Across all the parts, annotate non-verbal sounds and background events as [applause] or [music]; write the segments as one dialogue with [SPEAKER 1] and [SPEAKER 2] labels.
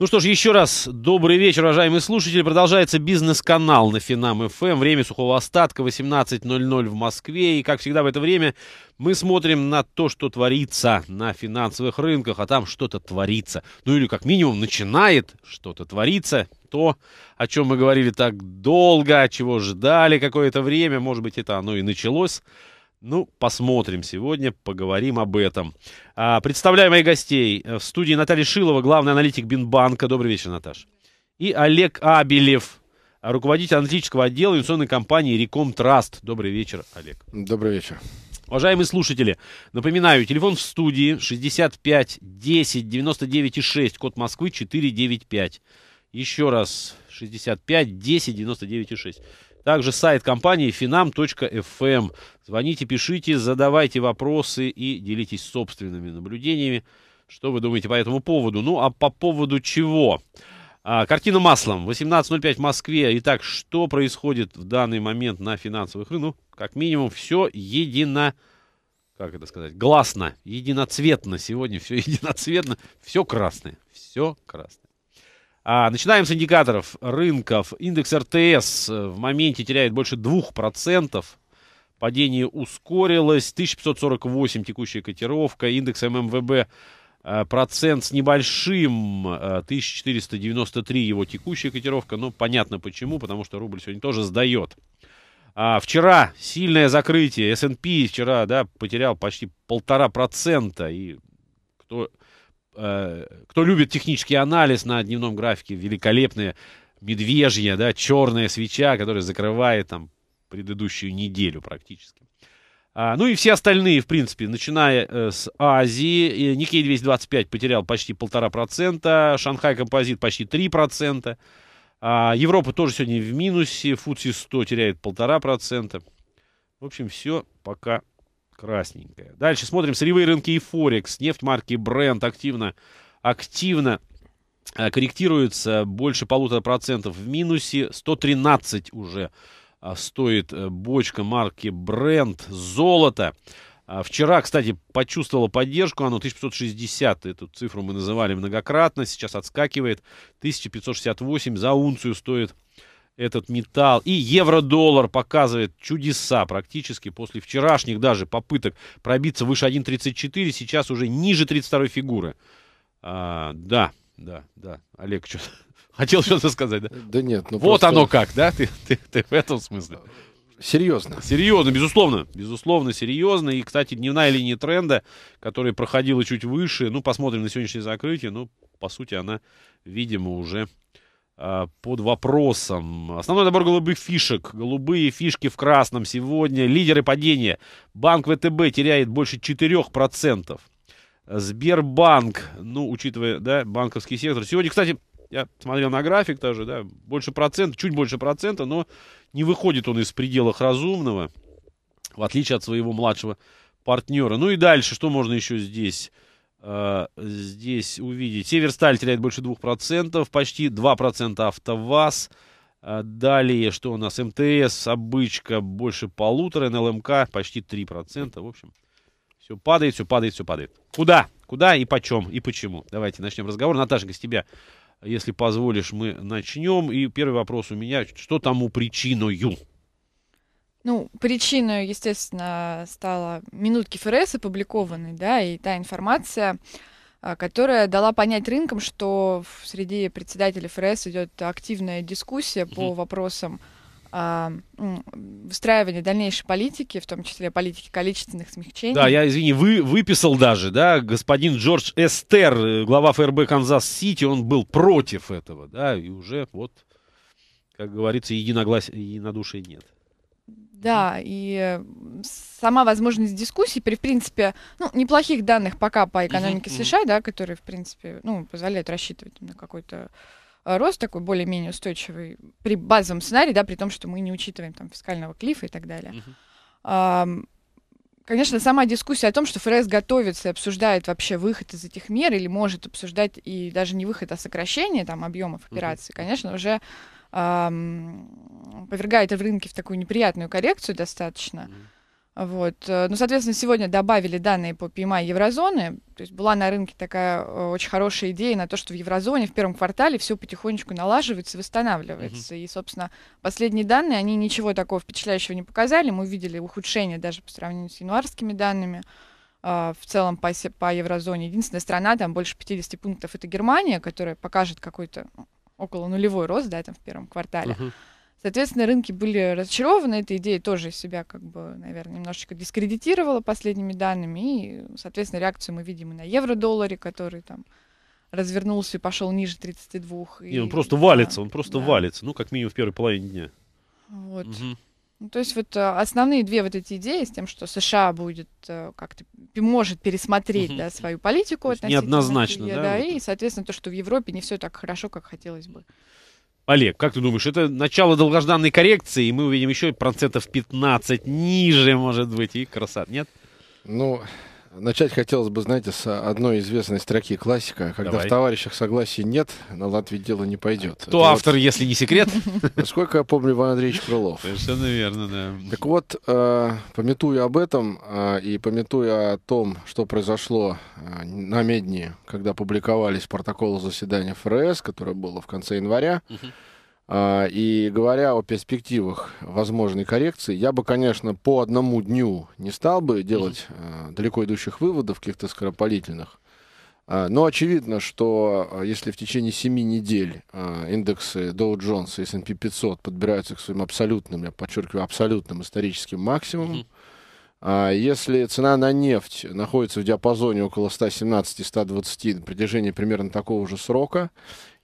[SPEAKER 1] Ну что ж, еще раз добрый вечер, уважаемые слушатели. Продолжается бизнес-канал на Финам ФМ. Эм. Время сухого остатка 18.00 в Москве. И, как всегда, в это время мы смотрим на то, что творится на финансовых рынках, а там что-то творится. Ну или, как минимум, начинает что-то твориться. То, о чем мы говорили так долго, чего ждали какое-то время, может быть, это оно и началось. Ну, посмотрим сегодня, поговорим об этом. А, представляю моих гостей. Э, в студии Наталья Шилова, главный аналитик Бинбанка. Добрый вечер, Наташ. И Олег Абелев, руководитель аналитического отдела инвестиционной компании Реком Траст. Добрый вечер, Олег. Добрый вечер. Уважаемые слушатели, напоминаю, телефон в студии 65 10 99 6, код Москвы 495. Еще раз, 65 10 99 6. Также сайт компании finam.fm. Звоните, пишите, задавайте вопросы и делитесь собственными наблюдениями. Что вы думаете по этому поводу? Ну, а по поводу чего? А, картина маслом. 18.05 в Москве. Итак, что происходит в данный момент на финансовых рынках? Ну, как минимум, все едино... Как это сказать? Гласно, единоцветно. Сегодня все [laughs] единоцветно. Все красное. Все красное. А, начинаем с индикаторов рынков. Индекс РТС э, в моменте теряет больше 2%. Падение ускорилось. 1548 текущая котировка. Индекс ММВБ э, процент с небольшим. 1493 э, его текущая котировка. Но ну, понятно почему. Потому что рубль сегодня тоже сдает. А, вчера сильное закрытие. S&P вчера да, потерял почти полтора процента. И кто Э, кто любит технический анализ на дневном графике, великолепные медвежья, да, черная свеча, которая закрывает там предыдущую неделю практически. А, ну и все остальные, в принципе, начиная э, с Азии. Никей 225 потерял почти полтора процента, Шанхай Композит почти 3%. А, Европа тоже сегодня в минусе, Фудси 100 теряет полтора процента. В общем, все пока Красненькая. Дальше смотрим сырьевые рынки и Форекс. Нефть марки Brent активно, активно э, корректируется больше полутора процентов в минусе. 113 уже э, стоит э, бочка марки Brent. Золото. А вчера, кстати, почувствовала поддержку, оно 1560, эту цифру мы называли многократно, сейчас отскакивает, 1568 за унцию стоит этот металл. И евро-доллар показывает чудеса практически после вчерашних даже попыток пробиться выше 1.34, сейчас уже ниже 32 фигуры. А, да, да, да. Олег, что [laughs] хотел что-то сказать, да? Да нет. Ну вот просто... оно как, да? Ты, ты, ты в этом смысле? Серьезно. Серьезно, безусловно. Безусловно, серьезно. И, кстати, дневная линия тренда, которая проходила чуть выше, ну, посмотрим на сегодняшнее закрытие, ну, по сути, она, видимо, уже Э, под вопросом. Основной набор голубых фишек. Голубые фишки в красном сегодня. Лидеры падения. Банк ВТБ теряет больше 4%. Сбербанк, ну, учитывая, да, банковский сектор. Сегодня, кстати, я смотрел на график тоже, да, больше процента, чуть больше процента, но не выходит он из пределах разумного, в отличие от своего младшего партнера. Ну и дальше, что можно еще здесь Э, здесь увидеть. Северсталь теряет больше 2%, почти 2% АвтоВАЗ. Э, далее, что у нас? МТС, обычка больше полутора, НЛМК почти 3%. В общем, все падает, все падает, все падает. Куда? Куда и почем? И почему? Давайте начнем разговор. Наташенька, с тебя, если позволишь, мы начнем. И первый вопрос у меня. Что тому причиною?
[SPEAKER 2] Ну, причиной, естественно, стала минутки ФРС опубликованной, да, и та информация, а, которая дала понять рынкам, что среди председателей ФРС идет активная дискуссия mm-hmm. по вопросам а, выстраивания дальнейшей политики, в том числе политики количественных смягчений. Да, я,
[SPEAKER 1] извини, вы, выписал даже, да, господин Джордж Эстер, э, глава ФРБ Канзас-Сити, он был против этого, да, и уже вот, как говорится, единогласия, единодушия нет.
[SPEAKER 2] Да, и сама возможность дискуссий при, в принципе, ну, неплохих данных пока по экономике США, да, которые, в принципе, ну, позволяют рассчитывать на какой-то э, рост такой более-менее устойчивый при базовом сценарии, да, при том, что мы не учитываем там фискального клифа и так далее. Mm-hmm. А, конечно, сама дискуссия о том, что ФРС готовится и обсуждает вообще выход из этих мер или может обсуждать и даже не выход, а сокращение там объемов операций, mm-hmm. конечно, уже повергает рынки в такую неприятную коррекцию достаточно. Вот. Э, ну, соответственно, сегодня добавили данные по PMI еврозоны. То есть была на рынке такая э, очень хорошая идея на то, что в еврозоне в первом квартале все потихонечку налаживается, и восстанавливается. Mm-hmm. И, собственно, последние данные, они ничего такого впечатляющего не показали. Мы видели ухудшение даже по сравнению с январскими данными а, в целом по, по еврозоне. Единственная страна, там больше 50 пунктов, это Германия, которая покажет какой-то ну, около нулевой рост, да, там в первом квартале. Соответственно, рынки были разочарованы этой идеей, тоже себя, как бы, наверное, немножечко дискредитировала последними данными, и, соответственно, реакцию мы видим и на евро-долларе, который там развернулся и пошел ниже 32. И, и он просто да, валится, он просто да.
[SPEAKER 1] валится, ну, как минимум в первой половине дня.
[SPEAKER 2] Вот. Угу. Ну, то есть вот э, основные две вот эти идеи с тем, что США будет э, как-то может пересмотреть да, свою политику то относительно неоднозначно, России, да, да вот. и соответственно то, что в Европе не все так хорошо, как хотелось бы.
[SPEAKER 1] Олег, как ты думаешь, это начало долгожданной коррекции, и мы увидим еще процентов 15 ниже, может быть, и красот, нет?
[SPEAKER 3] Ну, Начать хотелось бы, знаете, с одной известной строки классика. Когда Давай. в товарищах согласия нет, на Латвии дело не пойдет. Кто Это автор, вот... если не секрет? [laughs] Сколько я помню, Иван Андреевич Крылов. Совершенно верно, да. Так вот, э, пометуя об этом э, и пометуя о том, что произошло э, на Медне, когда публиковались протоколы заседания ФРС, которое было в конце января, угу. А, и говоря о перспективах возможной коррекции, я бы, конечно, по одному дню не стал бы делать mm-hmm. далеко идущих выводов каких-то скоропалительных. А, но очевидно, что э, если в течение 7 недель э, индексы Dow Jones и S&P 500 подбираются к своим абсолютным, я подчеркиваю, абсолютным историческим максимумам, mm-hmm. если цена на нефть находится в диапазоне около 117-120 на протяжении примерно такого же срока,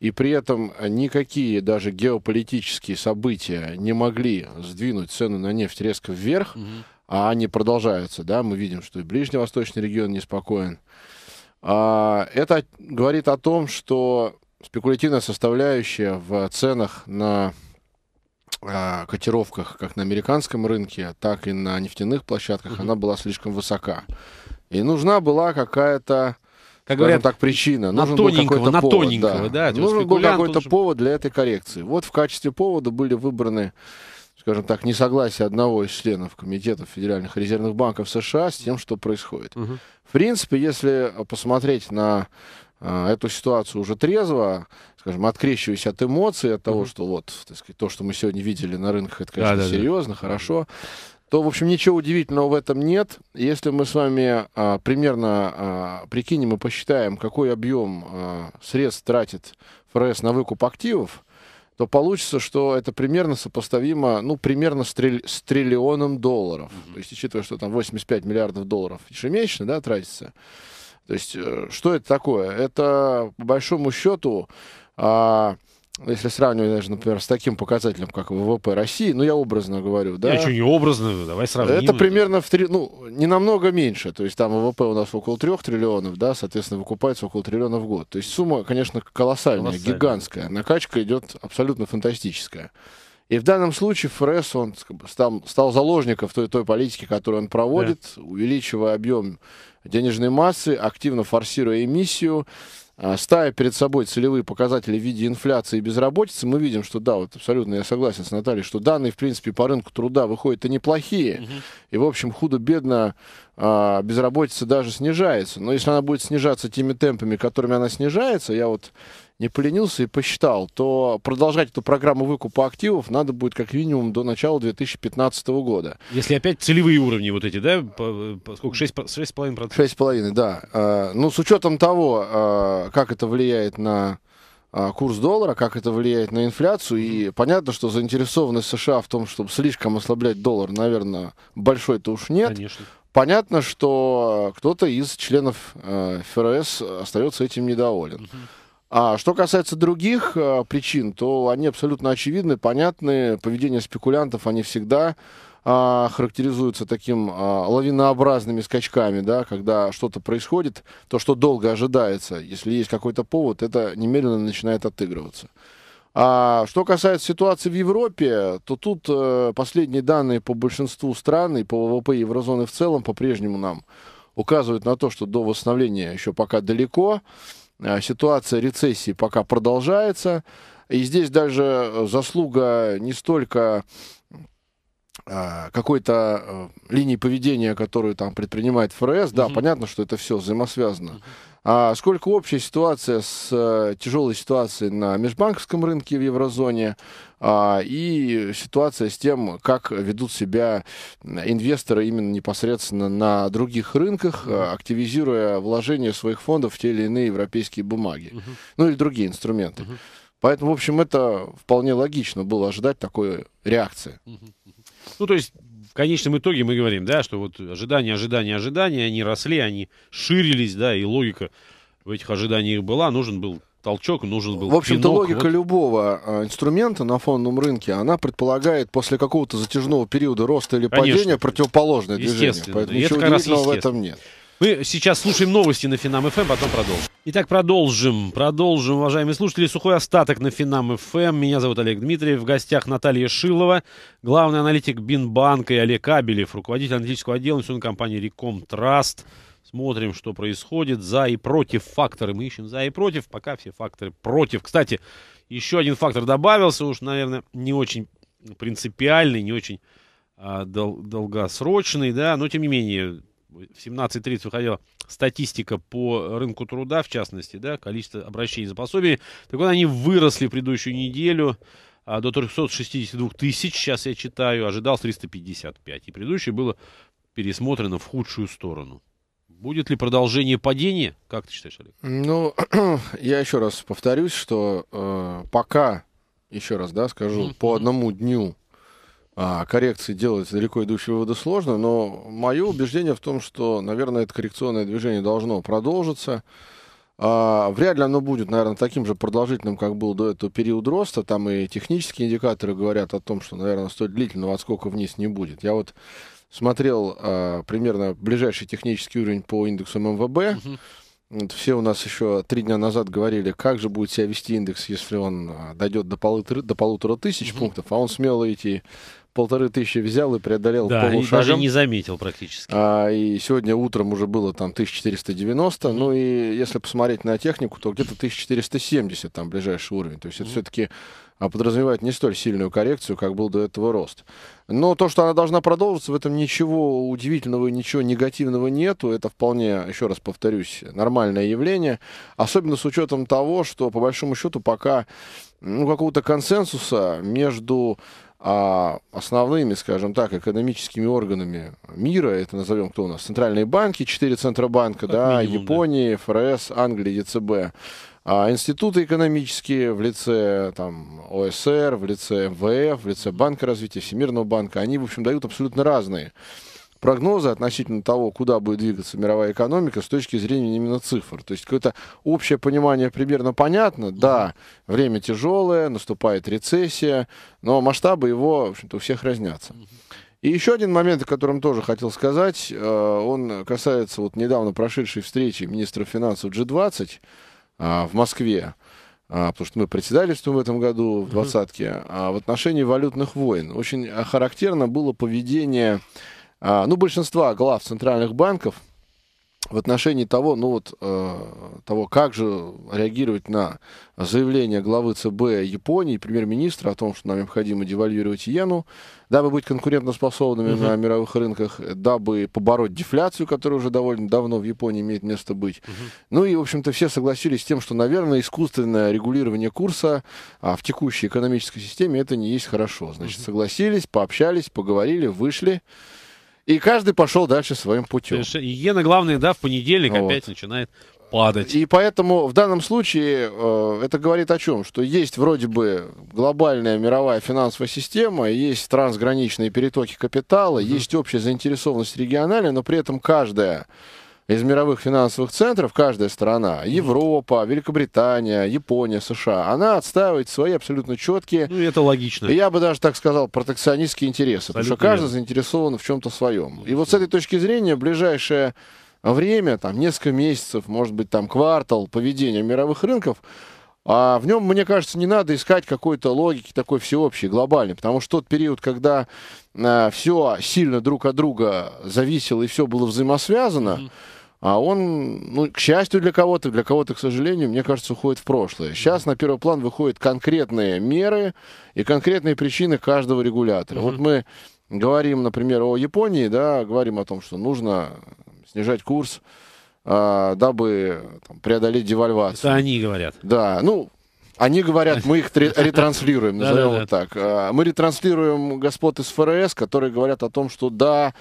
[SPEAKER 3] и при этом никакие даже геополитические события не могли сдвинуть цену на нефть резко вверх, угу. а они продолжаются, да, мы видим, что и ближневосточный регион неспокоен. А, это говорит о том, что спекулятивная составляющая в ценах на а, котировках как на американском рынке, так и на нефтяных площадках, угу. она была слишком высока. И нужна была какая-то как говорят, так причина. На нужен тоненького, на повод, тоненького, да. да нужен был какой-то же... повод для этой коррекции. Вот в качестве повода были выбраны скажем так, несогласие одного из членов комитета федеральных резервных банков США с тем, что происходит. Угу. В принципе, если а, посмотреть на э, эту ситуацию уже трезво, скажем, открещиваясь от эмоций, от того, угу. что вот, так сказать, то, что мы сегодня видели на рынках, это, конечно, да, да, серьезно, да. хорошо то, в общем, ничего удивительного в этом нет. Если мы с вами а, примерно а, прикинем и посчитаем, какой объем а, средств тратит ФРС на выкуп активов, то получится, что это примерно сопоставимо, ну, примерно с, триль, с триллионом долларов. Mm-hmm. То есть, учитывая, что там 85 миллиардов долларов ежемесячно, да, тратится. То есть, э, что это такое? Это, по большому счету, а, если сравнивать, даже, например, с таким показателем, как ВВП России, ну, я образно говорю, да? Я что, не образно? Давай сравним. Это примерно в три, ну, не намного меньше. То есть там ВВП у нас около трех триллионов, да, соответственно, выкупается около триллиона в год. То есть сумма, конечно, колоссальная, колоссальная. гигантская. Накачка идет абсолютно фантастическая. И в данном случае ФРС, он там, стал заложником той, той политики, которую он проводит, да. увеличивая объем денежной массы, активно форсируя эмиссию, а, ставя перед собой целевые показатели в виде инфляции и безработицы, мы видим, что да, вот абсолютно я согласен с Натальей, что данные, в принципе, по рынку труда выходят и неплохие. Угу. И, в общем, худо-бедно а, безработица даже снижается. Но если она будет снижаться теми темпами, которыми она снижается, я вот не поленился и посчитал, то продолжать эту программу выкупа активов надо будет как минимум до начала 2015 года. Если опять целевые уровни вот эти, да? По, по, сколько? 6,5%? 6,5, да. Э, ну, с учетом того, э, как это влияет на э, курс доллара, как это влияет на инфляцию. И понятно, что заинтересованность США в том, чтобы слишком ослаблять доллар, наверное, большой-то уж нет. Конечно. Понятно, что кто-то из членов э, ФРС остается этим недоволен. Угу. А что касается других а, причин, то они абсолютно очевидны, понятны. Поведение спекулянтов, они всегда а, характеризуются таким а, лавинообразными скачками, да, когда что-то происходит, то, что долго ожидается, если есть какой-то повод, это немедленно начинает отыгрываться. А что касается ситуации в Европе, то тут э, последние данные по большинству стран и по ВВП еврозоны в целом по-прежнему нам указывают на то, что до восстановления еще пока далеко. Э, ситуация рецессии пока продолжается. И здесь даже э, заслуга не столько э, какой-то линии поведения, которую там предпринимает ФРС, да, угу. понятно, что это все взаимосвязано. Угу. А сколько общая ситуация с тяжелой ситуацией на межбанковском рынке в еврозоне, а, и ситуация с тем, как ведут себя инвесторы именно непосредственно на других рынках, активизируя вложение своих фондов в те или иные европейские бумаги, uh-huh. ну или другие инструменты. Uh-huh. Поэтому, в общем, это вполне логично было ожидать такой реакции. Uh-huh.
[SPEAKER 1] Ну, то есть, в конечном итоге мы говорим, да, что вот ожидания, ожидания, ожидания, они росли, они ширились, да, и логика в этих ожиданиях была, нужен был толчок нужен был. В общем-то, логика вот.
[SPEAKER 3] любого а, инструмента на фондовом рынке, она предполагает после какого-то затяжного периода роста или Конечно. падения противоположное движение. Поэтому и ничего удивительного в этом нет. Мы сейчас
[SPEAKER 1] слушаем новости на Финам ФМ, эм, потом продолжим. Итак, продолжим. Продолжим, уважаемые слушатели. Сухой остаток на Финам ФМ. Эм. Меня зовут Олег Дмитриев. В гостях Наталья Шилова, главный аналитик Бинбанка и Олег Абелев, руководитель аналитического отдела национальной компании Реком Траст смотрим, что происходит, за и против факторы. Мы ищем за и против, пока все факторы против. Кстати, еще один фактор добавился, уж, наверное, не очень принципиальный, не очень а, дол- долгосрочный, да, но тем не менее, в 17.30 выходила статистика по рынку труда, в частности, да, количество обращений за пособие, Так вот, они выросли в предыдущую неделю а, до 362 тысяч, сейчас я читаю, ожидал 355. И предыдущее было пересмотрено в худшую сторону. Будет ли продолжение падения? Как ты считаешь, Олег?
[SPEAKER 3] Ну, [clears throat] я еще раз повторюсь, что э, пока, еще раз, да, скажу, mm-hmm. по одному дню э, коррекции делать далеко идущие выводы сложно, но мое убеждение в том, что, наверное, это коррекционное движение должно продолжиться. Э, вряд ли оно будет, наверное, таким же продолжительным, как был до этого период роста. Там и технические индикаторы говорят о том, что, наверное, стоит длительного отскока вниз не будет. Я вот смотрел а, примерно ближайший технический уровень по индексу МВБ. Вот все у нас еще три дня назад говорили, как же будет себя вести индекс, если он а, дойдет до полутора, до полутора тысяч угу. пунктов, а он смело идти полторы тысячи взял и преодолел да, полушагом. и даже не заметил практически. А, и сегодня утром уже было там 1490, mm ну и если посмотреть на технику, то где-то 1470 там ближайший уровень. То есть mm это все-таки а подразумевает не столь сильную коррекцию, как был до этого рост. Но то, что она должна продолжиться, в этом ничего удивительного, ничего негативного нету. Это вполне, еще раз повторюсь, нормальное явление. Особенно с учетом того, что, по большому счету, пока ну, какого-то консенсуса между а основными, скажем так, экономическими органами мира, это назовем кто у нас, центральные банки, четыре центробанка, как да, минимум, Японии, да. ФРС, Англии, ЕЦБ, а институты экономические в лице там, ОСР, в лице МВФ, в лице Банка развития, Всемирного банка, они, в общем, дают абсолютно разные прогнозы относительно того, куда будет двигаться мировая экономика с точки зрения именно цифр. То есть какое-то общее понимание примерно понятно. Да, время тяжелое, наступает рецессия, но масштабы его, в общем-то, у всех разнятся. И еще один момент, о котором тоже хотел сказать, э, он касается вот недавно прошедшей встречи министров финансов G20, а, в Москве, а, потому что мы председательствуем в этом году в двадцатке, а, в отношении валютных войн. Очень характерно было поведение ну, большинства глав центральных банков – в отношении того, ну вот, э, того, как же реагировать на заявление главы ЦБ Японии, премьер-министра о том, что нам необходимо девальвировать иену, дабы быть конкурентоспособными uh-huh. на мировых рынках, дабы побороть дефляцию, которая уже довольно давно в Японии имеет место быть. Uh-huh. Ну и, в общем-то, все согласились с тем, что, наверное, искусственное регулирование курса а, в текущей экономической системе это не есть хорошо. Значит, uh-huh. согласились, пообщались, поговорили, вышли. И каждый пошел дальше своим путем.
[SPEAKER 1] И иена, главное, да, в понедельник вот. опять начинает
[SPEAKER 3] падать. И поэтому в данном случае э, это говорит о чем? Что есть вроде бы глобальная мировая финансовая система, есть трансграничные перетоки капитала, mm-hmm. есть общая заинтересованность региональная, но при этом каждая из мировых финансовых центров, каждая страна, Европа, Великобритания, Япония, США, она отстаивает свои абсолютно четкие... Ну, это логично. Я бы даже так сказал, протекционистские интересы, абсолютно потому что каждый верно. заинтересован в чем-то своем. И вот с этой точки зрения ближайшее время, там, несколько месяцев, может быть, там, квартал поведения мировых рынков, а в нем, мне кажется, не надо искать какой-то логики такой всеобщей, глобальной, потому что тот период, когда э, все сильно друг от друга зависело и все было взаимосвязано, mm-hmm а он, ну, к счастью для кого-то, для кого-то, к сожалению, мне кажется, уходит в прошлое. Сейчас на первый план выходят конкретные меры и конкретные причины каждого регулятора. Вот мы говорим, например, о Японии, да, говорим о том, что нужно снижать курс, э, дабы там, преодолеть девальвацию. Это они говорят. Да, ну, они говорят, мы их ретранслируем, назовем вот так. А, мы ретранслируем господ из ФРС, которые говорят о том, что да,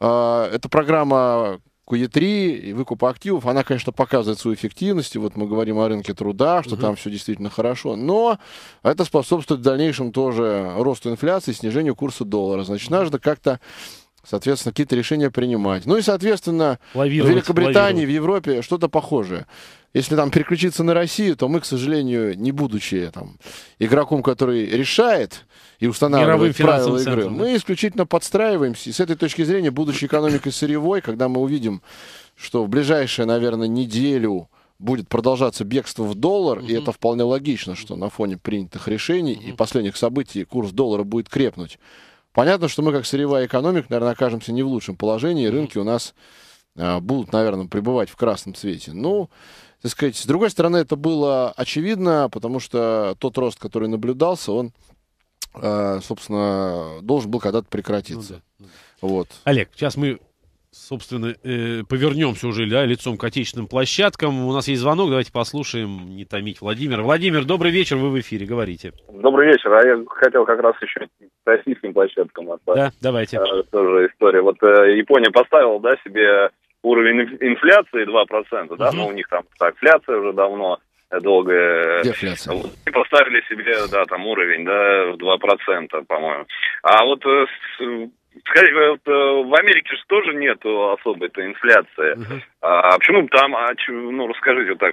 [SPEAKER 3] а, эта программа QE3, выкуп активов, она, конечно, показывает свою эффективность. И вот мы говорим о рынке труда, что угу. там все действительно хорошо. Но это способствует в дальнейшем тоже росту инфляции, снижению курса доллара. Значит, угу. надо как-то соответственно, какие-то решения принимать. Ну и, соответственно, лавировать, в Великобритании, лавировать. в Европе что-то похожее. Если там переключиться на Россию, то мы, к сожалению, не будучи там, игроком, который решает и устанавливает правила игры. Центром, да? Мы исключительно подстраиваемся. И с этой точки зрения будущей экономикой сырьевой, когда мы увидим, что в ближайшие, наверное, неделю будет продолжаться бегство в доллар, и это вполне логично, что на фоне принятых решений и последних событий курс доллара будет крепнуть. Понятно, что мы, как сырьевая экономика, наверное, окажемся не в лучшем положении, и рынки у нас э, будут, наверное, пребывать в красном цвете. Ну, так сказать, с другой стороны, это было очевидно, потому что тот рост, который наблюдался, он а, собственно, должен был когда-то прекратиться. Ну, да, ну, да. Вот.
[SPEAKER 1] Олег, сейчас мы, собственно, э, повернемся уже да, лицом к отечественным площадкам. У нас есть звонок, давайте послушаем, не томить Владимир. Владимир, добрый вечер, вы в эфире, говорите. Добрый вечер, а я хотел как раз еще к российским площадкам остаться. Да, давайте. Э, тоже история. Вот э, Япония поставила, да, себе уровень инфляции 2%, да, угу. Ну, но у них там инфляция уже давно долгое... Дефляция. И поставили себе, да, там уровень, да, в 2%, по-моему. А вот э, э, Скажите, э, вот, в Америке же тоже нет особой-то инфляции. Uh-huh. А почему там, а, ну расскажите вот так,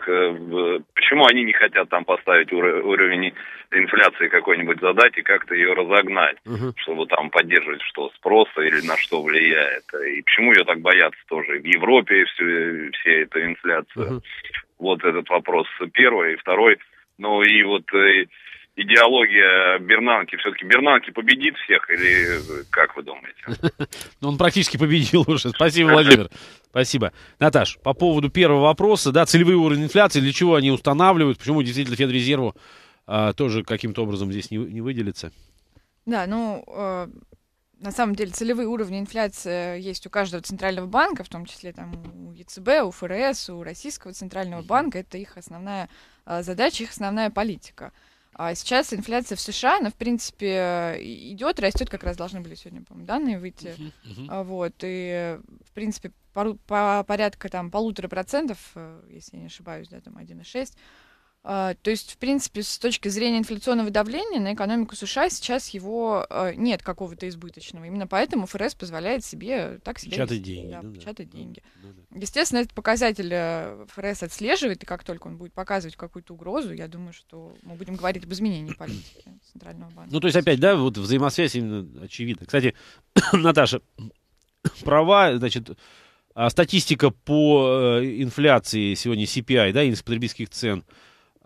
[SPEAKER 1] почему они не хотят там поставить уровень инфляции какой-нибудь задать и как-то ее разогнать, uh-huh. чтобы там поддерживать что спроса или на что влияет. И почему ее так боятся тоже. В Европе все, все эта инфляция. Uh-huh. Вот этот вопрос первый. И второй, ну и вот э, идеология Бернанки. Все-таки Бернанки победит всех или как вы думаете? [laughs] Ну, он практически победил уже. Спасибо, Владимир. Спасибо. Наташ, по поводу первого вопроса, да, целевой уровень инфляции, для чего они устанавливают, почему действительно Федрезерву а, тоже каким-то образом здесь не, не выделится?
[SPEAKER 2] Да, ну, э, на самом деле целевые уровни инфляции есть у каждого центрального банка, в том числе там у ЕЦБ, у ФРС, у Российского центрального банка. Это их основная а, задача, их основная политика. А сейчас инфляция в США, она, в принципе, идет, растет, как раз должны были сегодня, по-моему, данные выйти. Uh-huh, uh-huh. Вот, и, в принципе, по, по порядка там полутора процентов, э, если я не ошибаюсь, да, там 1,6, а, то есть, в принципе, с точки зрения инфляционного давления на экономику США сейчас его а, нет какого-то избыточного. Именно поэтому ФРС позволяет себе так себя печатать вести, деньги. Да, ну да, печатать да, ну деньги. Да, ну да. Естественно, этот показатель э, ФРС отслеживает, и как только он будет показывать какую-то угрозу, я думаю, что мы будем говорить об изменении политики Центрального банка. Ну, то есть,
[SPEAKER 1] опять, да, вот взаимосвязь именно очевидна. Кстати, [coughs] Наташа, [coughs] права, значит, а статистика по э, инфляции сегодня CPI, да, индекс потребительских цен –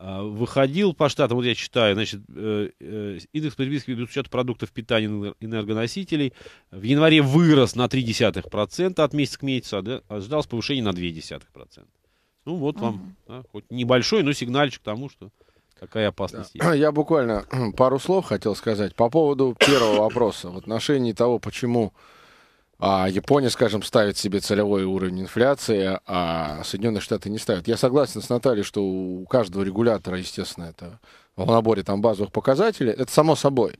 [SPEAKER 1] а, выходил по штатам, вот я читаю, значит, э, э, индекс потребительских бюджета продуктов питания энергоносителей в январе вырос на 0,3% от месяца к месяцу, а, да, ожидалось а повышение на 0,2%. Ну вот вам, да, хоть небольшой, но сигнальчик тому, что какая опасность
[SPEAKER 3] да. есть. Я буквально [clears throat] пару слов хотел сказать по поводу первого вопроса в отношении того, почему а Япония, скажем, ставит себе целевой уровень инфляции, а Соединенные Штаты не ставят. Я согласен с Натальей, что у каждого регулятора, естественно, это в наборе там базовых показателей, это само собой.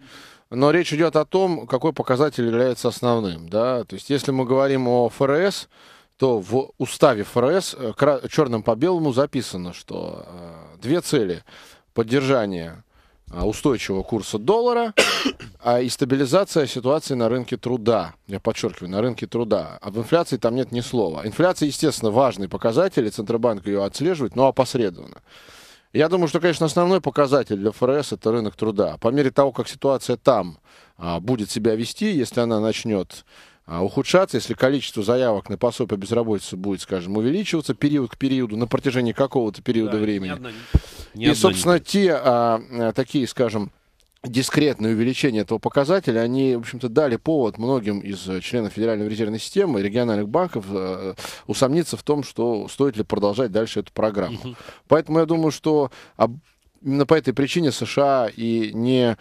[SPEAKER 3] Но речь идет о том, какой показатель является основным. Да? То есть если мы говорим о ФРС, то в уставе ФРС э, черным по белому записано, что э, две цели – поддержание а, устойчивого курса доллара [coughs] а и стабилизация ситуации на рынке труда. Я подчеркиваю, на рынке труда. Об а инфляции там нет ни слова. Инфляция, естественно, важный показатель, и Центробанк ее отслеживает, но опосредованно. Я думаю, что, конечно, основной показатель для ФРС это рынок труда. По мере того, как ситуация там а, будет себя вести, если она начнет ухудшаться, если количество заявок на пособие по безработице будет, скажем, увеличиваться период к периоду на протяжении какого-то периода да, времени. Ни и, собственно, нет. те а, э, такие, скажем, дискретные увеличения этого показателя, они, в общем-то, дали повод многим из э, членов Федеральной резервной системы и региональных банков э, усомниться в том, что стоит ли продолжать дальше эту программу. Угу. Поэтому я думаю, что об именно по этой причине США и не,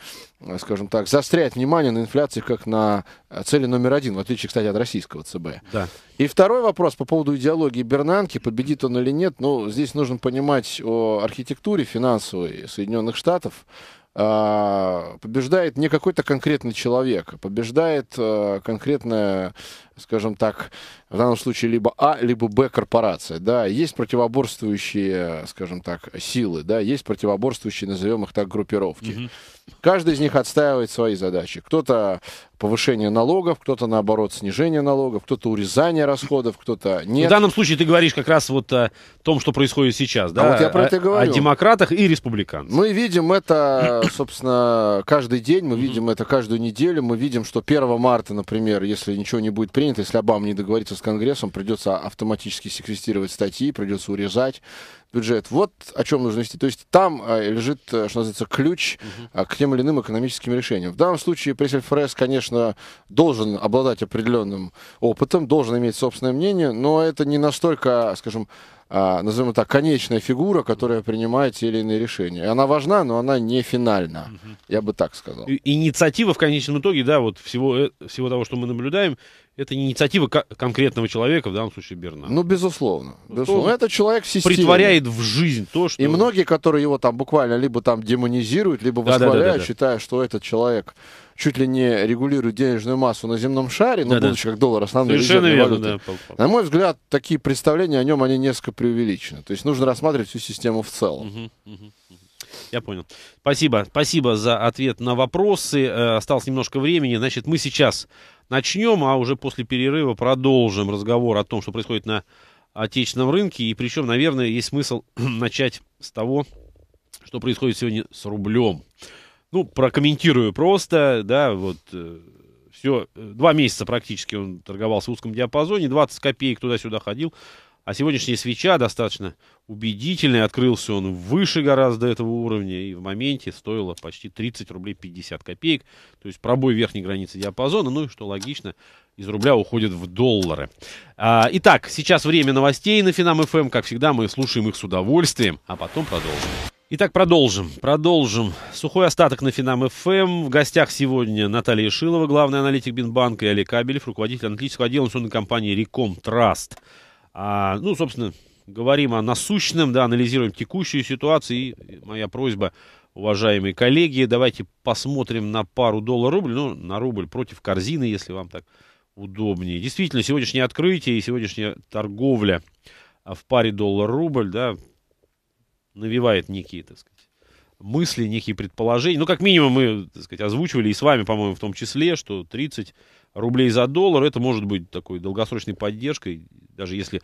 [SPEAKER 3] скажем так, заостряет внимание на инфляции как на э, цели номер один, в отличие, кстати, от российского ЦБ. Да. И второй вопрос по поводу идеологии Бернанки, победит он или нет. Ну, здесь нужно понимать о архитектуре финансовой Соединенных Штатов. А, побеждает не какой-то конкретный человек, а побеждает э, конкретная скажем так, в данном случае либо А, либо Б корпорация. Да, есть противоборствующие, скажем так, силы, да, есть противоборствующие, назовем их так, группировки. Mm -hmm. Каждый из них отстаивает свои задачи. Кто-то повышение налогов, кто-то, наоборот, снижение налогов, кто-то урезание расходов, кто-то ну, нет. В
[SPEAKER 1] данном случае ты говоришь как раз вот о том, что происходит сейчас, да? А вот я про это о, говорю. О
[SPEAKER 3] демократах и республиканцах. Мы видим это, [clears throat] собственно, каждый день, мы mm -hmm. видим это каждую неделю, мы видим, что 1 марта, например, если ничего не будет принято, принято. Если Обама не договорится с Конгрессом, придется автоматически секвестировать статьи, придется урезать бюджет. Вот о чем нужно вести. То есть там э, лежит, э, что называется, ключ э, к тем или иным экономическим решениям. В данном случае пресс ФРС, конечно, должен обладать определенным опытом, должен иметь собственное мнение, но это не настолько, скажем, а, назовем так, конечная фигура, которая принимает те или иные решения. Она важна, но она не финальна, угу. я бы так сказал.
[SPEAKER 1] И, инициатива в конечном итоге, да, вот всего, э, всего того, что мы наблюдаем, это не инициатива конкретного человека, в данном случае Берна.
[SPEAKER 3] Ну, безусловно. Ну, безусловно. Это человек в системе. Притворяет в жизнь то, что... И многие, которые его там буквально либо там демонизируют, либо восхваляют, да, да, да, да. считая, что этот человек чуть ли не регулирует денежную массу на земном шаре, да, ну, да. как доллар основной Совершенно верно, валюты. Да, На мой взгляд, такие представления о нем, они несколько преувеличены. То есть нужно рассматривать всю систему в целом.
[SPEAKER 1] Я понял. Спасибо. Спасибо за ответ на вопросы. Э, осталось немножко времени. Значит, мы сейчас начнем, а уже после перерыва продолжим разговор о том, что происходит на отечественном рынке. И причем, наверное, есть смысл [clears throat] начать с того, что происходит сегодня с рублем. Ну, прокомментирую просто, да, вот э, все, э, два месяца практически он торговался в узком диапазоне, 20 копеек туда-сюда ходил, а сегодняшняя свеча достаточно убедительная, открылся он выше гораздо этого уровня, и в моменте стоило почти 30 рублей 50 копеек, то есть пробой верхней границы диапазона, ну и что логично, из рубля уходит в доллары. А, итак, сейчас время новостей на Финам ФМ, эм, как всегда мы слушаем их с удовольствием, а потом продолжим. Итак, продолжим. Продолжим. Сухой остаток на Финам ФМ. Эм. В гостях сегодня Наталья Шилова, главный аналитик Бинбанка, и Олег Кабелев, руководитель аналитического отдела национальной компании Реком Траст. А, ну, собственно, говорим о насущном, да, анализируем текущую ситуацию. И моя просьба, уважаемые коллеги, давайте посмотрим на пару доллар-рубль, ну, на рубль против корзины, если вам так удобнее. Действительно, сегодняшнее открытие и сегодняшняя торговля а, в паре доллар-рубль, да, навевает некие, так сказать, мысли, некие предположения. Ну, как минимум, мы, так сказать, озвучивали и с вами, по-моему, в том числе, что 30 рублей за доллар, это может быть такой долгосрочной поддержкой, даже если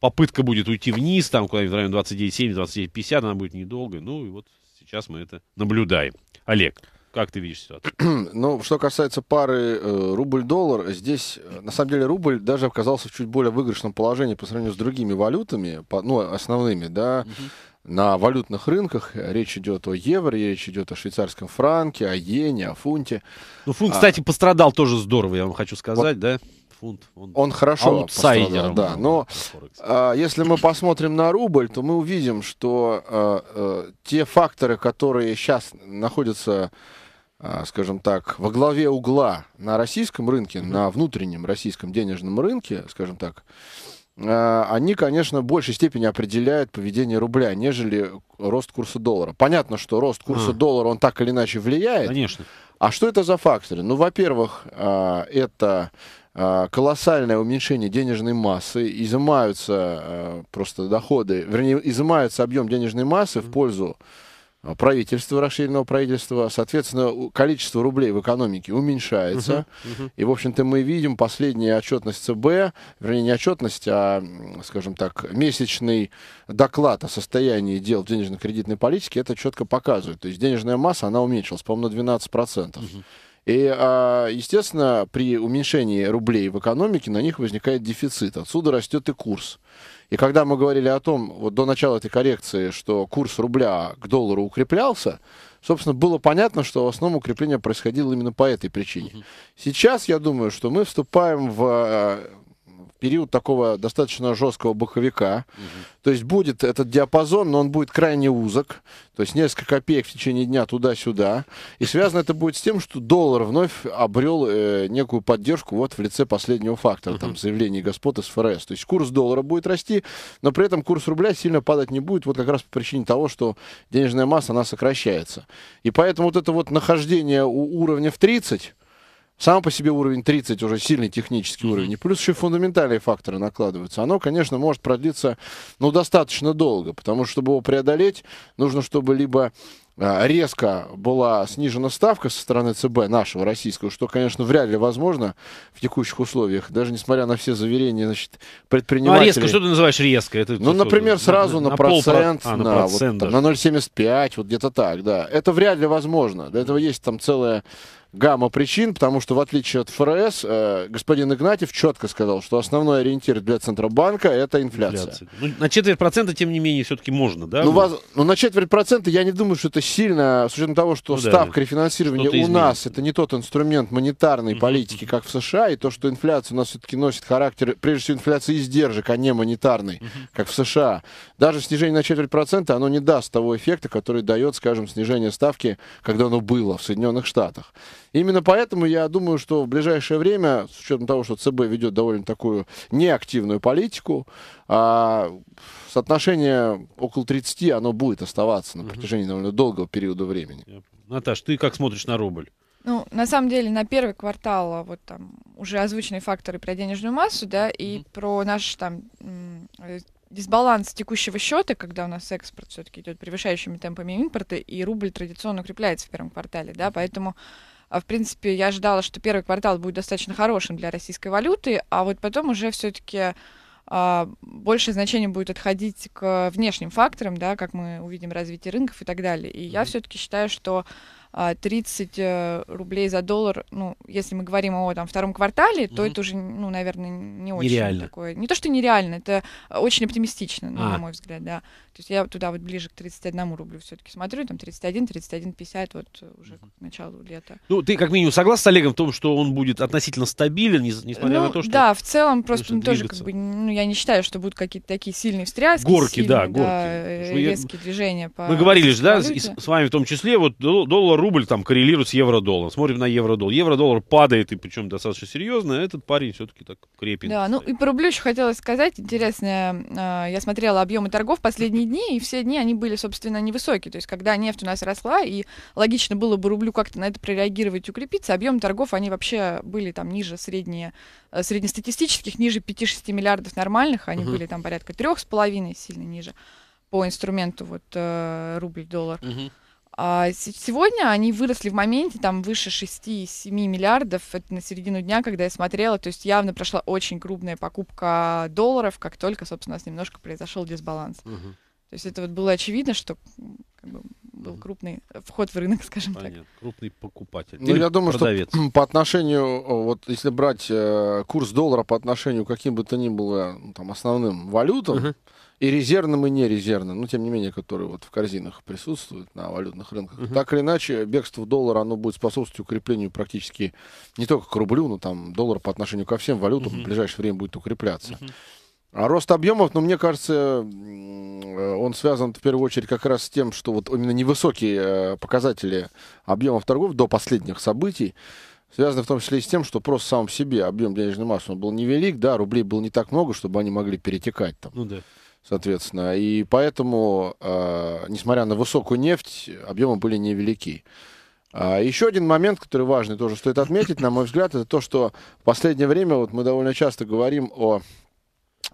[SPEAKER 1] попытка будет уйти вниз, там куда-нибудь в районе 29,7, 29,50, она будет недолгой. Ну, и вот
[SPEAKER 3] сейчас мы это
[SPEAKER 1] наблюдаем. Олег, как ты видишь ситуацию?
[SPEAKER 3] [clears throat] Ну, что касается пары э, рубль-доллар, здесь, э, на самом деле, рубль даже оказался в чуть более выигрышном положении по сравнению с другими валютами, по, ну, основными, да, угу на валютных рынках. Речь идет о евро, речь идет о швейцарском франке, о иене, о фунте. Ну, фунт, а, кстати,
[SPEAKER 1] пострадал тоже здорово, я вам хочу
[SPEAKER 3] сказать, вот, да? Фунт. Он, он хорошо аутсайдером. Да, но а, если мы посмотрим на рубль, то мы увидим, что а, а, те факторы, которые сейчас находятся а, скажем так, во главе угла на российском рынке, mm-hmm. на внутреннем российском денежном рынке, скажем так, Э, они, конечно, в большей степени определяют поведение рубля, нежели рост курса доллара. Понятно, что рост курса а. доллара, он так или иначе влияет. Конечно. А что это за факторы? Ну, во-первых, э, это э, колоссальное уменьшение денежной массы, изымаются просто доходы, вернее, изымается объем денежной массы в пользу а, правительства, расширенного правительства, соответственно, количество рублей в экономике уменьшается. Uh-huh, uh-huh. И, в общем-то, мы видим последняя отчетность ЦБ, вернее, не отчетность, а, скажем так, месячный доклад о состоянии дел в денежно-кредитной политике, это четко показывает. То есть денежная масса, она уменьшилась, по-моему, на 12%. Uh-huh. И, а, естественно, при уменьшении рублей в экономике на них возникает дефицит. Отсюда растет и курс. И когда мы говорили о том, вот до начала этой коррекции, что курс рубля к доллару укреплялся, собственно, было понятно, что в основном укрепление происходило именно по этой причине. Сейчас я думаю, что мы вступаем в э, период такого достаточно жесткого боковика. Угу. То есть будет этот диапазон, но он будет крайне узок. То есть несколько копеек в течение дня туда-сюда. И связано это будет с тем, что доллар вновь обрел э, некую поддержку вот в лице последнего фактора, угу. там заявление господ из ФРС. То есть курс доллара будет расти, но при этом курс рубля сильно падать не будет, вот как раз по причине того, что денежная масса, она сокращается. И поэтому вот это вот нахождение у уровня в 30 сам по себе уровень 30 уже сильный технический уровень. И плюс еще фундаментальные факторы накладываются. Оно, конечно, может продлиться ну, достаточно долго, потому что, чтобы его преодолеть, нужно, чтобы либо а, резко была снижена ставка со стороны ЦБ нашего российского, что, конечно, вряд ли возможно в текущих условиях, даже несмотря на все заверения значит, предпринимателей. Ну, а резко, что
[SPEAKER 1] ты называешь резко? Это, ну, например, сразу на, на, на процент, пол... а, на, на, процент вот,
[SPEAKER 3] на 0,75, вот где-то так, да. Это вряд ли возможно. Для этого есть там целая гамма причин, потому что в отличие от ФРС, э, господин Игнатьев четко сказал, что основной ориентир для Центробанка это инфляция. инфляция.
[SPEAKER 1] Ну, на четверть процента, тем не менее, все-таки можно, да? Ну, ну, воз...
[SPEAKER 3] ну, на четверть процента я не думаю, что это сильно, с учетом того, что ну, ставка да. рефинансирования у нас это не тот инструмент монетарной политики, как в США, и то, что инфляция у нас все-таки носит характер, прежде всего, инфляции издержек, а не монетарной, как в США. Даже снижение на четверть процента, оно не даст того эффекта, который дает, скажем, снижение ставки, когда оно было в Соединенных Штатах. Именно поэтому я думаю, что в ближайшее время, с учетом того, что ЦБ ведет довольно такую неактивную политику, а, соотношение около 30, оно будет оставаться на протяжении довольно долгого периода времени.
[SPEAKER 1] Наташ, ты как смотришь на рубль?
[SPEAKER 2] Ну, на самом деле, на первый квартал а вот там уже озвучены факторы про денежную массу, да, и mm-hmm. про наш там э, дисбаланс текущего счета, когда у нас экспорт все-таки идет превышающими темпами импорта, и рубль традиционно укрепляется в первом квартале, да, поэтому а, в принципе, я ожидала, что первый квартал будет достаточно хорошим для российской валюты, а вот потом уже все-таки а, большее значение будет отходить к внешним факторам, да, как мы увидим развитие рынков и так далее. И mm-hmm. я все-таки считаю, что 30 а, э, рублей за доллар, ну, если мы говорим о там, втором квартале, mm-hmm. то это уже, ну, наверное, не очень нереально. такое. Не то, что нереально, это очень оптимистично, ну, а. на мой взгляд, да. То есть я туда вот ближе к 31 рублю все-таки смотрю, там 31, 31,50 вот уже mm-hmm. к началу лета.
[SPEAKER 1] Ну, ты как минимум согласна с Олегом в том, что он будет относительно стабилен, несмотря ну, на то, что... да,
[SPEAKER 2] в целом просто ну, тоже как бы, ну, я не считаю, что будут какие-то такие сильные встряски. Горки, сильные, да, горки. Да, резкие я... движения по... Мы говорили же, да, с
[SPEAKER 1] вами в том числе, вот доллар рубль там коррелирует с евро-долларом. Смотрим на евро-доллар. Евро-доллар падает, и причем достаточно серьезно, а этот парень все-таки так крепенький. Да,
[SPEAKER 2] ну и по рублю еще хотелось сказать, интересно, э, я смотрела объемы торгов последние дни, и все дни они были, собственно, невысокие. То есть, когда нефть у нас росла, и логично было бы рублю как-то на это прореагировать, укрепиться, объемы торгов, они вообще были там ниже средние, э, среднестатистических, ниже 5-6 миллиардов нормальных, они угу. были там порядка 3,5, сильно ниже по инструменту вот э, рубль-доллар. Угу. А сегодня они выросли в моменте там выше 6-7 миллиардов. Это на середину дня, когда я смотрела. То есть явно прошла очень крупная покупка долларов, как только, собственно, у нас немножко произошел дисбаланс. Угу. То есть это вот было очевидно, что как бы, был угу. крупный вход в рынок, скажем Понятно. так.
[SPEAKER 1] Крупный покупатель. Ну, Или я думаю, продавец.
[SPEAKER 3] что [clears throat] по отношению, э, вот если брать э, курс доллара по отношению к каким бы то ни было э, там, основным валютам, угу и резервным, и нерезервным, но ну, тем не менее, которые вот в корзинах присутствуют на валютных рынках. Угу. Так или иначе, бегство доллара, оно будет способствовать укреплению практически не только к рублю, но там доллар по отношению ко всем валютам угу. в ближайшее время будет укрепляться. Угу. А рост объемов, ну, мне кажется, он связан в первую очередь как раз с тем, что вот именно невысокие э, показатели объемов торгов до последних событий связаны в том числе и с тем, что просто сам в себе объем денежной массы он был невелик, да, рублей было не так много, чтобы они могли перетекать там. Ну да соответственно. И поэтому, а, несмотря на высокую нефть, объемы были невелики. А, еще один момент, который важный, тоже стоит отметить, на мой взгляд, это то, что в последнее время вот мы довольно часто говорим о, о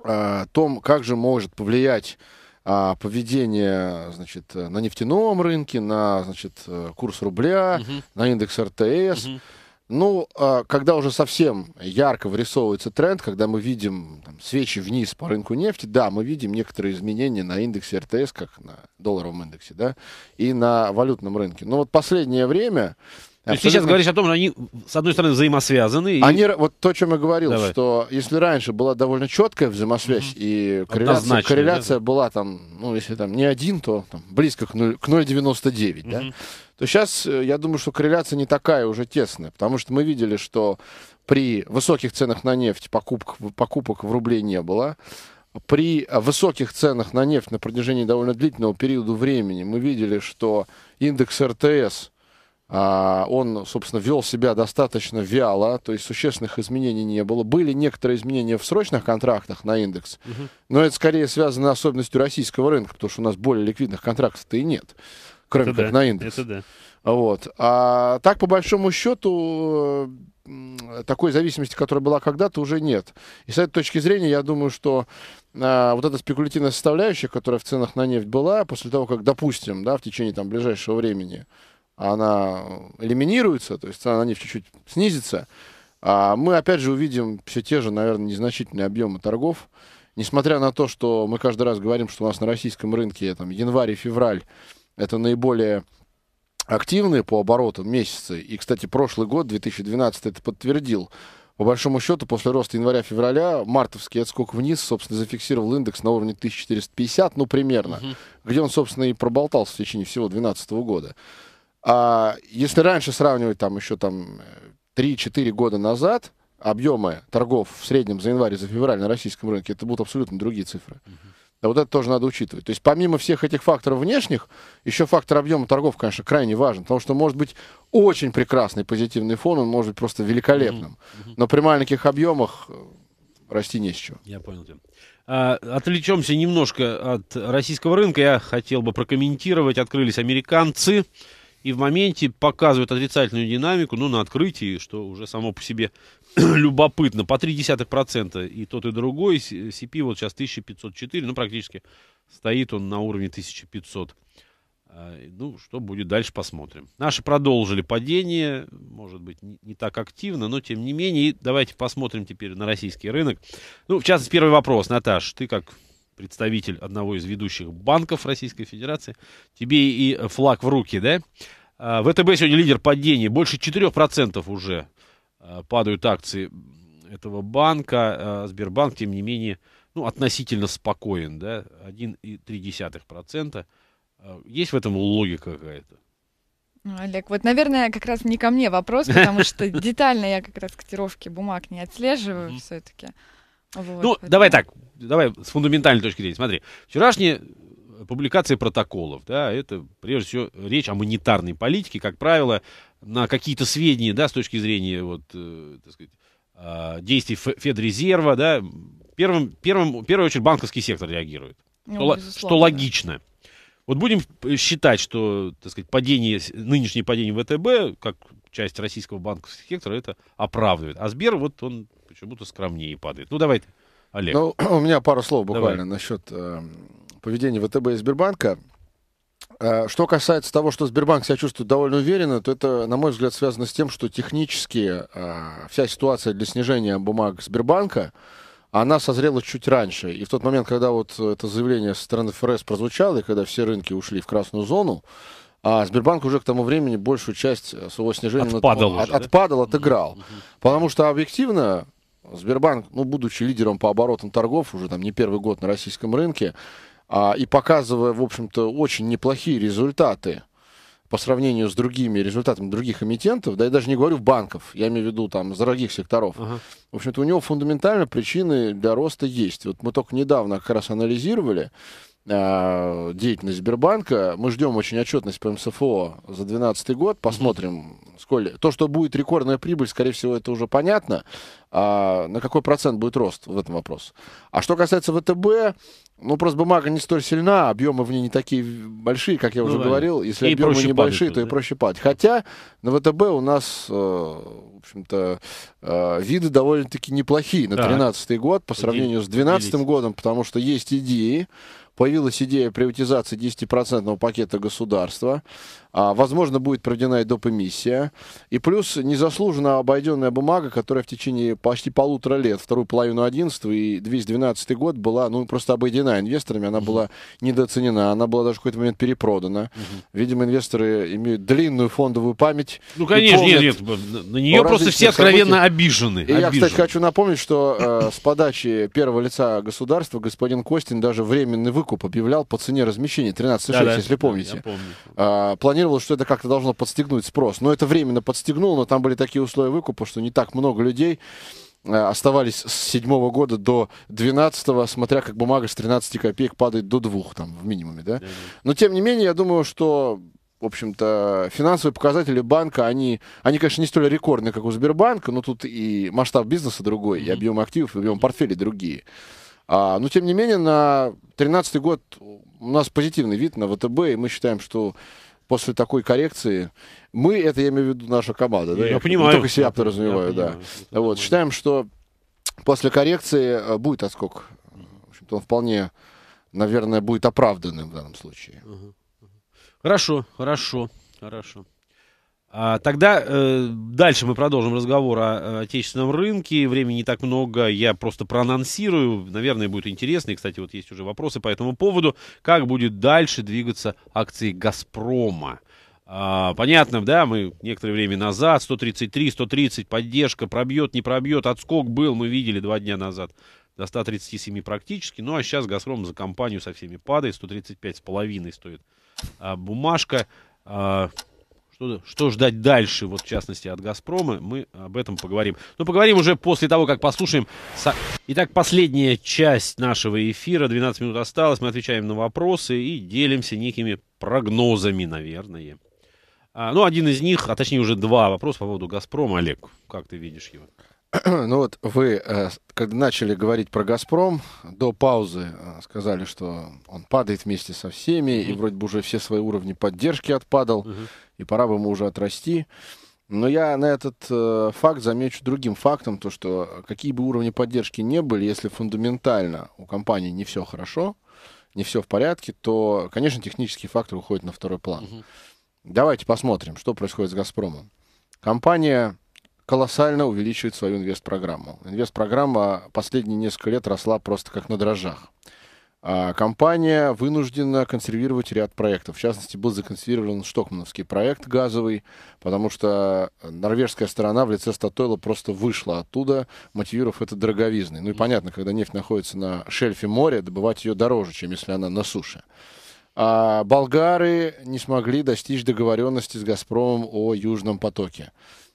[SPEAKER 3] а, том, как же может повлиять а, поведение значит, на нефтяном рынке, на значит, курс рубля, угу. на индекс РТС. Угу. Ну, а, когда уже совсем ярко вырисовывается тренд, когда мы видим там, свечи вниз по рынку нефти, да, мы видим некоторые изменения на индексе РТС, как на долларовом индексе, да, и на валютном рынке. Но вот последнее время... То есть ты сейчас говоришь о
[SPEAKER 1] том, что они, с одной стороны, взаимосвязаны. И... Они,
[SPEAKER 3] вот то, о чем я говорил, Давай. что если раньше была довольно четкая взаимосвязь, mm и корреляция, корреляция да? была там, ну, если там не один, то там, близко к, 0, к 0,99, mm да, то сейчас, э, я думаю, что корреляция не такая уже тесная, потому что мы видели, что при высоких ценах на нефть покупок, покупок в рубле не было. При э, высоких ценах на нефть на протяжении довольно длительного периода времени мы видели, что индекс РТС, а, он, собственно, вел себя достаточно вяло, то есть существенных изменений не было. Были некоторые изменения в срочных контрактах на индекс, но это скорее связано с особенностью российского рынка, потому что у нас более ликвидных контрактов-то и нет кроме это как да, на индекс. Это да. Вот. А так, по большому счету, такой зависимости, которая была когда-то, уже нет. И с этой точки зрения, я думаю, что а, вот эта спекулятивная составляющая, которая в ценах на нефть была, после того, как, допустим, да, в течение там, ближайшего времени она элиминируется, то есть цена на нефть чуть-чуть снизится, а мы опять же увидим все те же, наверное, незначительные объемы торгов. Несмотря на то, что мы каждый раз говорим, что у нас на российском рынке там январь и февраль это наиболее активные по оборотам месяцы. И, кстати, прошлый год, 2012, это подтвердил. По большому счету, после роста января-февраля, мартовский отскок вниз, собственно, зафиксировал индекс на уровне 1450, ну, примерно, угу. где он, собственно, и проболтался в течение всего 2012 года. А если раньше сравнивать там еще там 3-4 года назад, объемы торгов в среднем за январь и за февраль на российском рынке, это будут абсолютно другие цифры. Угу. А вот это тоже надо учитывать. То есть помимо всех этих факторов внешних, еще фактор объема торгов, конечно, крайне важен, потому что может быть очень прекрасный позитивный фон, он может быть просто великолепным. Но при маленьких объемах э, расти не с чего. Я понял тебя.
[SPEAKER 1] А, Отвлечемся немножко от российского рынка. Я хотел бы прокомментировать. Открылись американцы и в моменте показывают отрицательную динамику, ну, на открытии, что уже само по себе [clears throat] любопытно, по 0,3% и тот, и другой. CP вот сейчас 1504, ну, практически стоит он на уровне 1500. А, ну, что будет дальше, посмотрим. Наши продолжили падение, может быть, не, не так активно, но тем не менее. И давайте посмотрим теперь на российский рынок. Ну, в частности, первый вопрос. Наташ, ты как представитель одного из ведущих банков Российской Федерации, тебе и флаг в руки, да? А, ВТБ сегодня лидер падения, больше 4% уже. Э, падают акции этого банка. Э, Сбербанк, тем не менее, ну, относительно спокоен, да, 1,3%. Э, есть в этом логика какая-то?
[SPEAKER 2] Ну, Олег, вот, наверное, как раз не ко мне вопрос, потому [laughs] что детально я как раз котировки бумаг не отслеживаю все-таки. ну, давай
[SPEAKER 1] так, давай с фундаментальной точки зрения. Смотри, вчерашние публикации протоколов, да, это прежде всего речь о монетарной политике, как правило, на какие-то сведения, да, с точки зрения, вот, э, так сказать, а, действий Федрезерва, да, первым, первым, в первую очередь банковский сектор реагирует, ну, что, что логично. Вот будем считать, что, так сказать, падение, нынешнее падение ВТБ, как часть российского банковского сектора, это оправдывает. А Сбер, вот он
[SPEAKER 3] почему-то скромнее падает. Ну, давайте, Олег. Ну, [clears throat] у меня пару слов буквально давай. насчет э, поведения ВТБ и Сбербанка. Э, что касается того, что Сбербанк себя чувствует довольно уверенно, то это, на мой взгляд, связано с тем, что технически э, вся ситуация для снижения бумаг Сбербанка, она созрела чуть раньше. И в тот момент, когда вот это заявление со стороны ФРС прозвучало, и когда все рынки ушли в красную зону, а Сбербанк уже к тому времени большую часть своего снижения отпадал, над... уже, от, отпадал отыграл. Угу. Потому что объективно Сбербанк, ну, будучи лидером по оборотам торгов уже там не первый год на российском рынке, а, и показывая, в общем-то, очень неплохие результаты по сравнению с другими результатами других эмитентов, да я даже не говорю банков, я имею в виду там дорогих секторов. Uh-huh. В общем-то, у него фундаментально причины для роста есть. Вот мы только недавно как раз анализировали э, деятельность Сбербанка. Мы ждем очень отчетность по МСФО за 2012 год. Посмотрим, uh-huh. сколько... То, что будет рекордная прибыль, скорее всего, это уже понятно. А на какой процент будет рост в этом вопросе? А что касается ВТБ, ну, просто бумага не столь сильна, объемы в ней не такие большие, как я ну, уже да. говорил. Если и объемы небольшие, падать, то да? и проще падать. Хотя на ВТБ у нас, э, в общем-то, э, виды довольно-таки неплохие на 2013 да. год по сравнению Иди, с 2012 годом, потому что есть идеи. Появилась идея приватизации 10% пакета государства. А, возможно, будет проведена и доп. эмиссия. И плюс незаслуженно обойденная бумага, которая в течение почти полутора лет, вторую половину 11 и 212 год была ну, просто обойдена инвесторами. Она была недооценена, она была даже в какой-то момент перепродана. Видимо, инвесторы имеют длинную фондовую память. Ну, конечно, нет, нет. На нее просто все откровенно событий. обижены. И я, кстати, хочу напомнить, что э, с подачи первого лица государства господин Костин даже временный выкуп объявлял по цене размещения 13,6, да, да, если помните. Да, я помню. А, планировалось, что это как-то должно подстегнуть спрос. Но это временно подстегнуло, но там были такие условия выкупа, что не так много людей э, оставались с седьмого года до 12, смотря как бумага с 13 копеек падает до двух там в минимуме, да? Но тем не менее, я думаю, что в общем-то, финансовые показатели банка, они, они, конечно, не столь рекордные, как у Сбербанка, но тут и масштаб бизнеса другой, и объем активов, и объем портфелей другие. А, но, тем не менее, на 2013 год у нас позитивный вид на ВТБ, и мы считаем, что после такой коррекции, мы, это я имею в виду наша команда, я, да, я, понимаю. только себя подразумеваю, я да. Понимаю, вот, считаем, что после коррекции э, будет отскок. В общем-то, он вполне, наверное, будет оправданным в данном случае.
[SPEAKER 1] Хорошо, хорошо, хорошо. А, тогда э, дальше мы продолжим разговор о, о отечественном рынке. Времени не так много, я просто проанонсирую. Наверное, будет интересно. И, кстати, вот есть уже вопросы по этому поводу. Как будет дальше двигаться акции «Газпрома»? А, понятно, да, мы некоторое время назад, 133, 130, поддержка, пробьет, не пробьет, отскок был, мы видели два дня назад, до 137 практически. Ну, а сейчас «Газпром» за компанию со всеми падает, 135,5 стоит а, бумажка. А, что, что ждать дальше, вот в частности от «Газпрома», мы об этом поговорим. Но поговорим уже после того, как послушаем. Итак, последняя часть нашего эфира, 12 минут осталось, мы отвечаем на вопросы и делимся некими прогнозами, наверное. А, ну, один из них, а точнее уже два вопроса по поводу «Газпрома». Олег, как ты видишь его?
[SPEAKER 3] [clears throat] ну вот вы, э, когда начали говорить про «Газпром», до паузы э, сказали, что он падает вместе со всеми, mm-hmm. и вроде бы уже все свои уровни поддержки отпадал, mm-hmm. и пора бы ему уже отрасти. Но я на этот э, факт замечу другим фактом, то что какие бы уровни поддержки не были, если фундаментально у компании не все хорошо, не все в порядке, то, конечно, технический фактор уходит на второй план. Угу. Давайте посмотрим, что происходит с «Газпромом». Компания колоссально увеличивает свою инвест-программу. Инвест-программа последние несколько лет росла просто как на дрожжах. А компания вынуждена консервировать ряд проектов. В частности, был законсервирован Штокмановский проект газовый, потому что норвежская сторона в лице Статойла просто вышла оттуда, мотивировав это дороговизной. Ну и понятно, когда нефть находится на шельфе моря, добывать ее дороже, чем если она на суше. А болгары не смогли достичь договоренности с «Газпромом» о «Южном потоке»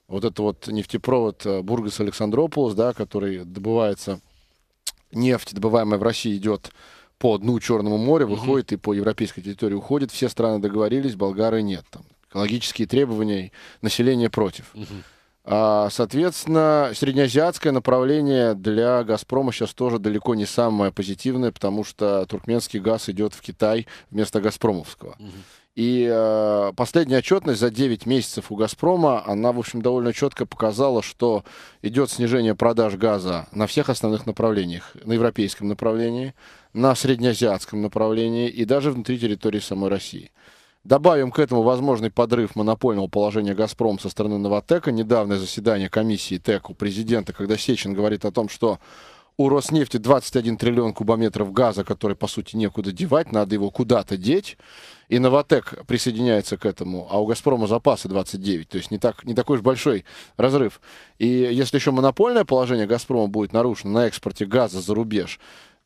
[SPEAKER 3] вот этот вот нефтепровод э, Бургас-Александрополос, да, который добывается, нефть, добываемая в России, идет по дну Черного моря, угу. выходит и по европейской территории уходит. Все страны договорились, Болгары нет. Там экологические требования, население против. Угу. А, соответственно, среднеазиатское направление для «Газпрома» сейчас тоже далеко не самое позитивное, потому что туркменский газ идет в Китай вместо «Газпромовского». Угу. И э, последняя отчетность за 9 месяцев у «Газпрома», она, в общем, довольно четко показала, что идет снижение продаж газа на всех основных направлениях. На европейском направлении, на среднеазиатском направлении и даже внутри территории самой России. Добавим к этому возможный подрыв монопольного положения «Газпром» со стороны «Новотека». Недавнее заседание комиссии ТЭК у президента, когда Сечин говорит о том, что у Роснефти 21 триллион кубометров газа, который, по сути, некуда девать, надо его куда-то деть. И Новотек присоединяется к этому, а у «Газпрома» запасы 29, то есть не, так, не такой уж большой разрыв. И если еще монопольное положение «Газпрома» будет нарушено на экспорте газа за рубеж,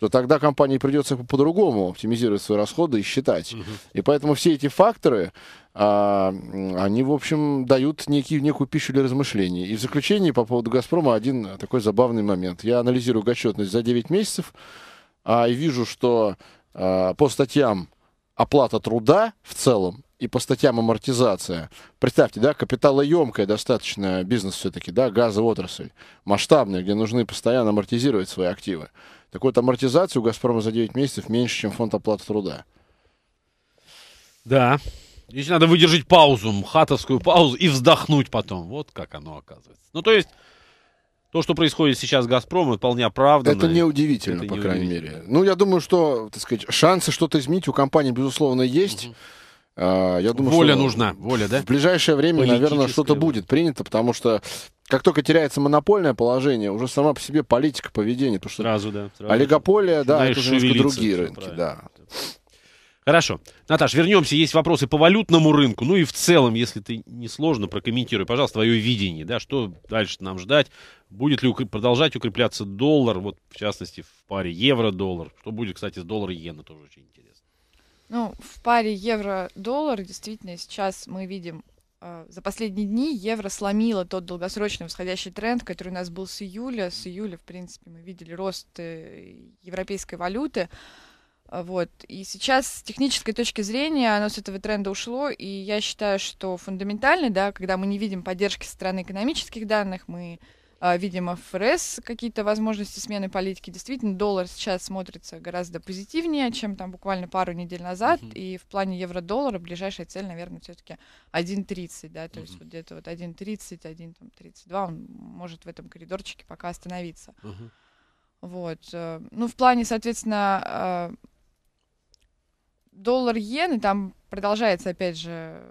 [SPEAKER 3] то тогда компании придется по-другому оптимизировать свои расходы и считать. Угу. И поэтому все эти факторы, а, они, в общем, дают некий, некую пищу для размышлений. И в заключение по поводу «Газпрома» один такой забавный момент. Я анализирую отчетность за 9 месяцев а, и вижу, что а, по статьям оплата труда в целом и по статьям амортизация. Представьте, да, капиталоемкая достаточно бизнес все-таки, да, отрасль масштабная, где нужны постоянно амортизировать свои активы. Так вот, амортизация у «Газпрома» за 9 месяцев меньше, чем фонд оплаты труда.
[SPEAKER 1] Да. Здесь надо выдержать паузу, хатовскую паузу,
[SPEAKER 3] и вздохнуть потом.
[SPEAKER 1] Вот как оно оказывается. Ну, то есть, то, что происходит сейчас с «Газпромом»,
[SPEAKER 3] вполне оправданно. Это неудивительно, это по не крайней мере. Ну, я думаю, что, так сказать, шансы что-то изменить у компании, безусловно, есть. Угу. А, я думаю, воля что нужна, воля, да? В ближайшее время, наверное, что-то будет принято, потому что как только теряется монопольное положение, уже сама по себе политика поведения, потому что сразу, да, сразу олигополия, да, это уже немножко другие рынки, да.
[SPEAKER 1] Хорошо. Наташ, вернемся. Есть вопросы по валютному рынку. Ну и в целом, если ты не сложно, прокомментируй, пожалуйста, твое видение. Да, что дальше нам ждать? Будет ли укреп продолжать укрепляться доллар, вот в частности в паре евро-доллар? Что будет, кстати, с доллар-иена тоже очень интересно.
[SPEAKER 2] Ну, в паре евро-доллар действительно сейчас мы видим э, за последние дни евро сломило тот долгосрочный восходящий тренд, который у нас был с июля. С июля, в принципе, мы видели рост э, европейской валюты. Э, вот. И сейчас с технической точки зрения оно с этого тренда ушло, и я считаю, что фундаментально, да, когда мы не видим поддержки со стороны экономических данных, мы а, видимо, ФРС какие-то возможности смены политики. Действительно, доллар сейчас смотрится гораздо позитивнее, чем там буквально пару недель назад. Uh-huh. И в плане евро-доллара ближайшая цель, наверное, все-таки 1.30, да, то uh-huh. есть вот где-то вот 1.30, 1.32, он может в этом коридорчике пока остановиться. Uh-huh. Вот. Э, ну, в плане, соответственно, э, доллар иены там продолжается, опять же,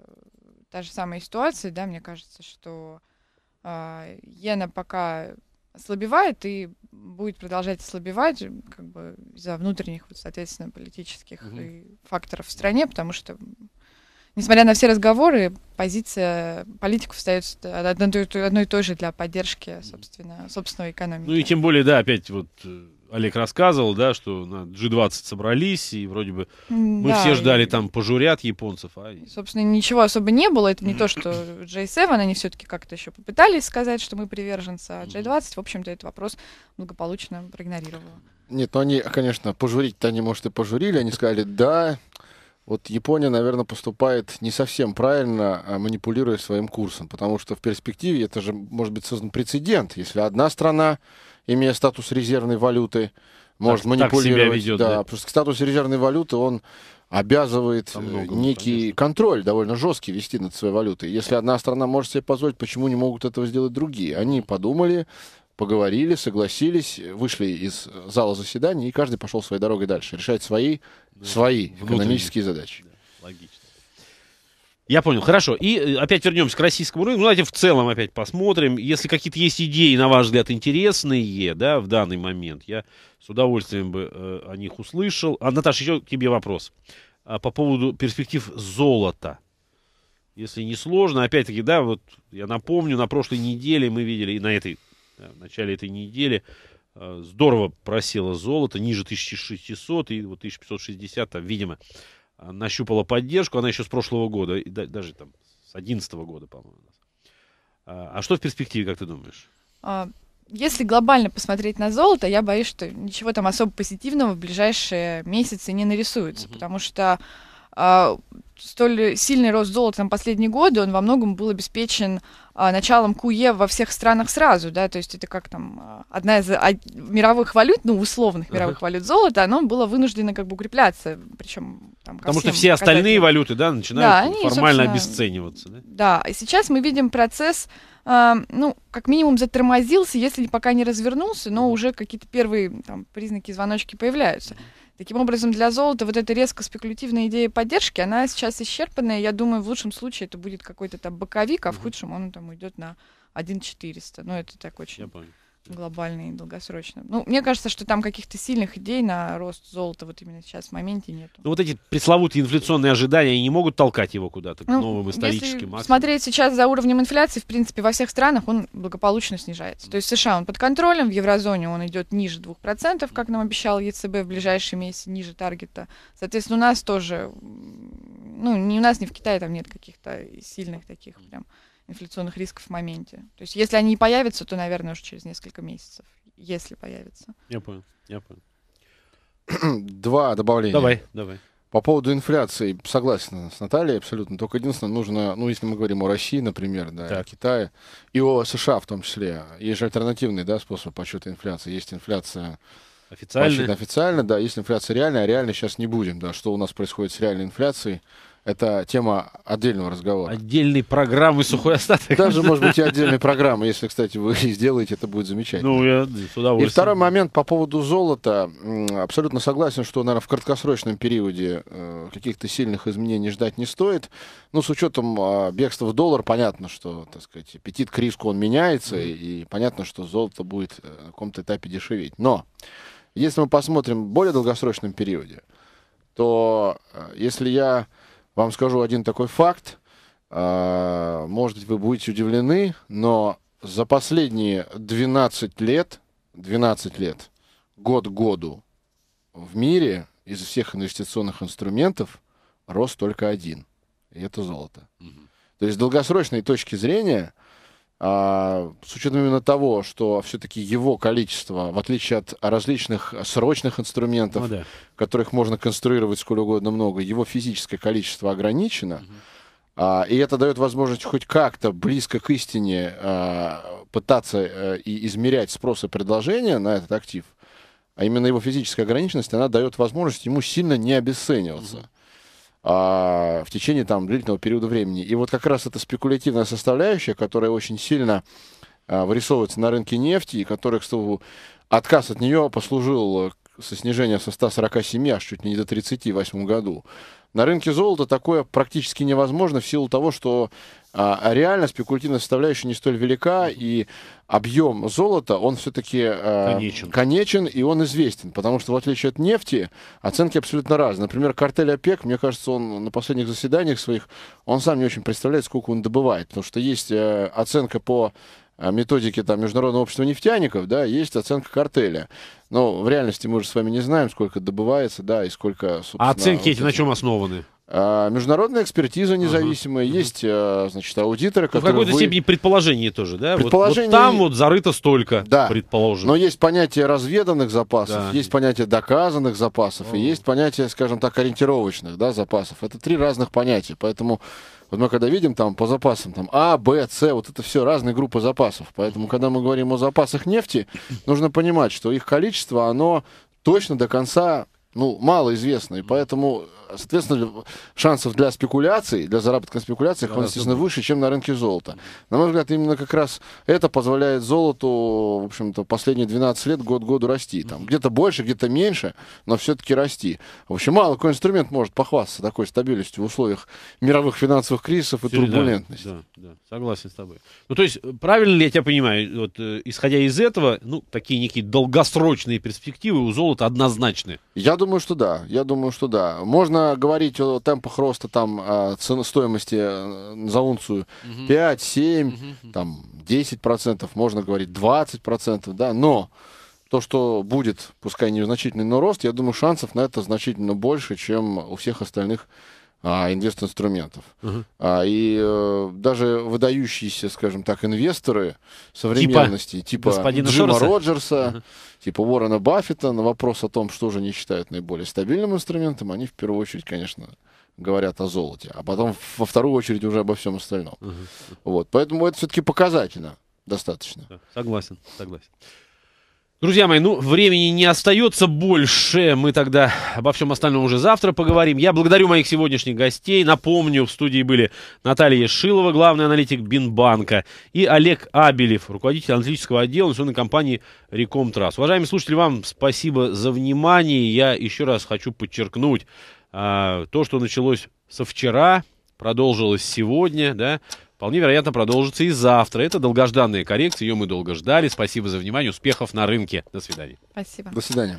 [SPEAKER 2] та же самая ситуация, да, мне кажется, что а, иена пока ослабевает и будет продолжать ослабевать как бы из-за внутренних, вот, соответственно, политических угу. и факторов в стране, потому что, несмотря на все разговоры, позиция политиков остается одной, и той же для поддержки, собственно, собственного экономики. Ну и
[SPEAKER 1] тем более, да, опять вот э, Олег рассказывал, да, что на G20 собрались, и вроде бы мы да, все ждали и... там пожурят японцев. А...
[SPEAKER 2] Собственно, ничего особо не было. Это не то, [clears throat] что J7, они все-таки как-то еще попытались сказать, что мы приверженцы, а J20, в общем-то, этот вопрос благополучно проигнорировала.
[SPEAKER 3] Нет, ну они, конечно, пожурить-то они, может, и пожурили. Они сказали, да, вот Япония, наверное, поступает не совсем правильно, а манипулируя своим курсом, потому что в перспективе это же может быть создан прецедент, если одна страна, имея статус резервной валюты, может так, манипулировать. Так себя ведет, да, да, потому что статус резервной валюты, он обязывает э, много, ну, некий конечно. контроль довольно жесткий вести над своей валютой. Если одна страна может себе позволить, почему не могут этого сделать другие? Они подумали, поговорили, согласились, вышли из зала заседаний, и каждый пошел своей дорогой дальше, решать свои, ну, свои экономические задачи. Да, логично.
[SPEAKER 1] Я понял, хорошо. И э, опять вернемся к российскому рынку. Ну, давайте в целом опять посмотрим. Если какие-то есть идеи, на ваш взгляд, интересные, да, в данный момент, я с удовольствием бы э, о них услышал. А, Наташа, еще к тебе вопрос. А, по поводу перспектив золота. Если не сложно, опять-таки, да, вот я напомню, на прошлой неделе мы видели, и на этой Э, в начале этой недели э, здорово просело золото, ниже 1600 и вот 1560, там, видимо, нащупала поддержку. Она еще с прошлого года, и даже там с 2011 года, по-моему. А, а что в перспективе, как ты думаешь?
[SPEAKER 2] А, если глобально посмотреть на золото, я боюсь, что ничего там особо позитивного в ближайшие месяцы не нарисуется, угу. потому что а, столь сильный рост золота на последние годы, он во многом был обеспечен а, началом КУЕ во всех странах сразу, да, то есть это как там а, одна из мировых валют, ну, условных мировых uh-huh. валют золота, оно было вынуждено как бы укрепляться, причем там... Потому что все остальные
[SPEAKER 1] валюты, да, начинают да, они, формально обесцениваться, да?
[SPEAKER 2] Да, и сейчас мы видим процесс, а, ну, как минимум затормозился, если пока не развернулся, но уже какие-то первые там признаки, звоночки появляются. Uh-huh. Таким образом, для золота вот эта резко спекулятивная идея поддержки, она сейчас исчерпанная. Я думаю, в лучшем случае это будет какой-то там боковик, а в худшем он там уйдет на 1,400. Ну, это так очень... Я понял глобальный и долгосрочный. Ну, мне кажется, что там каких-то сильных идей на рост золота вот именно сейчас в моменте нет.
[SPEAKER 1] Ну, вот эти пресловутые инфляционные ожидания, они не могут толкать его куда-то к ну, новым историческим если максимум.
[SPEAKER 2] смотреть сейчас за уровнем инфляции, в принципе, во всех странах он благополучно снижается. То есть США он под контролем, в еврозоне он идет ниже 2%, как нам обещал ЕЦБ в ближайшие месяцы, ниже таргета. Соответственно, у нас тоже, ну, не у нас, не в Китае там нет каких-то сильных таких прям инфляционных рисков в моменте. То есть если они не появятся, то, наверное, уже через несколько месяцев, если появятся.
[SPEAKER 3] Я понял, я понял. [clears throat] Два добавления. Давай, давай. По поводу инфляции согласен с Натальей абсолютно. Только единственное, нужно, ну, если мы говорим о России, например, да, так. о Китае, и о США в том числе. Есть же альтернативные да, способ подсчета инфляции. Есть инфляция официально. Подсчет официально, да. Есть инфляция реальная, а реально сейчас не будем, да. Что у нас происходит с реальной инфляцией? Это тема отдельного разговора.
[SPEAKER 1] Отдельной программы «Сухой
[SPEAKER 3] остаток». Даже, может быть, и [laughs] отдельной программы. Если, кстати, вы [laughs] сделаете, это будет замечательно. Ну, я с удовольствием. И второй момент по поводу золота. Абсолютно согласен, что, наверное, в краткосрочном периоде э, каких-то сильных изменений ждать не стоит. Ну, с учетом а, бегства в доллар, понятно, что, так сказать, аппетит к риску, он меняется. Mm. И понятно, что золото будет э, на каком-то этапе дешеветь. Но если мы посмотрим в более долгосрочном периоде, то э, если я вам скажу один такой факт. А, может быть, вы будете удивлены, но за последние 12 лет, 12 лет, год году в мире из всех инвестиционных инструментов рос только один. И это золото. Угу. То есть с долгосрочной точки зрения а, с учетом именно того, что все-таки его количество, в отличие от различных срочных инструментов, ну, да. которых можно конструировать сколько угодно много, его физическое количество ограничено, угу. и это дает возможность хоть как-то близко к истине а, пытаться э, и измерять спрос и предложение на этот актив, а именно его физическая ограниченность, она дает возможность ему сильно не обесцениваться. Угу а, в течение там длительного периода времени. И вот как раз эта спекулятивная составляющая, которая очень сильно а, вырисовывается на рынке нефти, и которая, к слову, отказ от нее послужил э, со снижением со 147 аж чуть не до 30 в 2008 году на рынке золота такое практически невозможно в силу того, что а реально спекулятивная составляющая не столь велика, и объем золота, он все-таки э, а, конечен. конечен, и он известен, потому что, в отличие от нефти, оценки абсолютно разные. Например, картель ОПЕК, мне кажется, он на последних заседаниях своих, он сам не очень представляет, сколько он добывает, потому что есть э, оценка по э, методики там, Международного общества нефтяников, да, есть оценка картеля. Но в реальности мы же с вами не знаем, сколько добывается, да, и сколько, а собственно... А оценки вот эти на чем основаны? А, международная экспертиза независимая, uh-huh. есть, а, значит, аудиторы, которые... Ну, в какой-то вы... степени
[SPEAKER 1] предположение тоже, да? Предположение... Вот, вот там
[SPEAKER 3] вот зарыто столько, да. предположим. Но есть понятие разведанных запасов, да. есть понятие доказанных запасов, oh. и есть понятие, скажем так, ориентировочных, да, запасов. Это три разных понятия, поэтому вот мы когда видим там по запасам там А, Б, С, вот это все разные группы запасов. Поэтому, когда мы говорим о запасах нефти, нужно понимать, что их количество, оно точно до конца ну, мало известно. И поэтому соответственно, шансов для спекуляций, для заработка на спекуляциях, он, естественно, выше, чем на рынке золота. На мой взгляд, именно как раз это позволяет золоту, в общем-то, последние 12 лет год году расти. Там где-то больше, где-то меньше, но все-таки расти. В общем, мало какой инструмент может похвастаться такой стабильностью в условиях мировых финансовых кризисов и турбулентности. Да, да, да, согласен с тобой.
[SPEAKER 1] Ну, то есть, правильно ли я тебя понимаю, вот, э, исходя из этого, ну, такие некие долгосрочные перспективы у золота однозначны?
[SPEAKER 3] Я думаю, что да. Я думаю, что да. Можно говорить о темпах роста там а, цены стоимости э, за унцию угу. 5, 7, угу. там 10%, можно говорить 20%, да, но то, что будет, пускай незначительный, но рост, я думаю, шансов на это значительно больше, чем у всех остальных а, инвест-инструментов. Uh-huh. А, и э, даже выдающиеся, скажем так, инвесторы современности, типа, типа Джима Шороса? Роджерса, uh-huh. типа Уоррена Баффета, на вопрос о том, что же они считают наиболее стабильным инструментом, они в первую очередь, конечно, говорят о золоте, а потом во вторую очередь уже обо всем остальном. Uh-huh. Вот, поэтому это все-таки показательно достаточно. Согласен, согласен. Друзья мои,
[SPEAKER 1] ну, времени не остается больше. Мы тогда обо всем остальном уже завтра поговорим. Я благодарю моих сегодняшних гостей. Напомню, в студии были Наталья Шилова, главный аналитик Бинбанка, и Олег Абелев, руководитель аналитического отдела национальной компании Рекомтрас. Уважаемые слушатели, вам спасибо за внимание. Я еще раз хочу подчеркнуть, а, то, что началось со вчера, продолжилось сегодня, да, вполне вероятно продолжится и завтра. Это долгожданная коррекция, ее мы долго ждали. Спасибо за внимание, успехов на рынке. До свидания. Спасибо. До свидания.